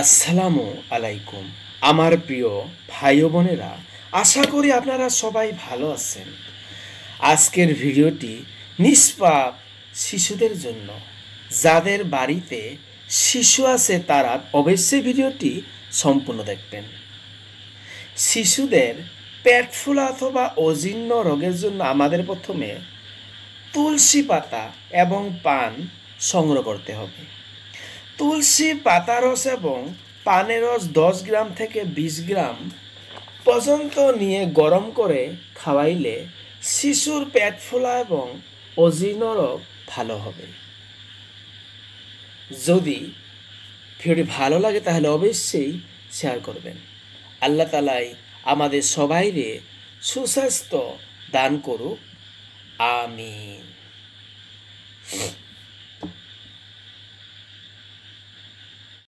আসসালামু আলাইকুম আমার প্রিয় ভাই বোনেরা আশা করি আপনারা সবাই ভালো আছেন আজকের ভিডিওটি নিষ্পাপ শিশুদের জন্য যাদের বাড়িতে শিশু আছে তারা অবশ্যই ভিডিওটি সম্পূর্ণ দেখবেন শিশুদের পেট ফুলা অথবা অজীর্ণ রোগের জন্য আমাদের প্রথমে তুলসী পাতা এবং পান সংগ্রহ করতে হবে তুলসী পাতা রস এবং পানের রস দশ গ্রাম থেকে বিশ গ্রাম পর্যন্ত নিয়ে গরম করে খাওয়াইলে শিশুর পেট ফোলা এবং অজীর্ণ রোগ ভালো হবে যদি ভিডিওটি ভালো লাগে তাহলে অবশ্যই শেয়ার করবেন আল্লাহ তালাই আমাদের সবাইরে সুস্বাস্থ্য দান করুক আমিন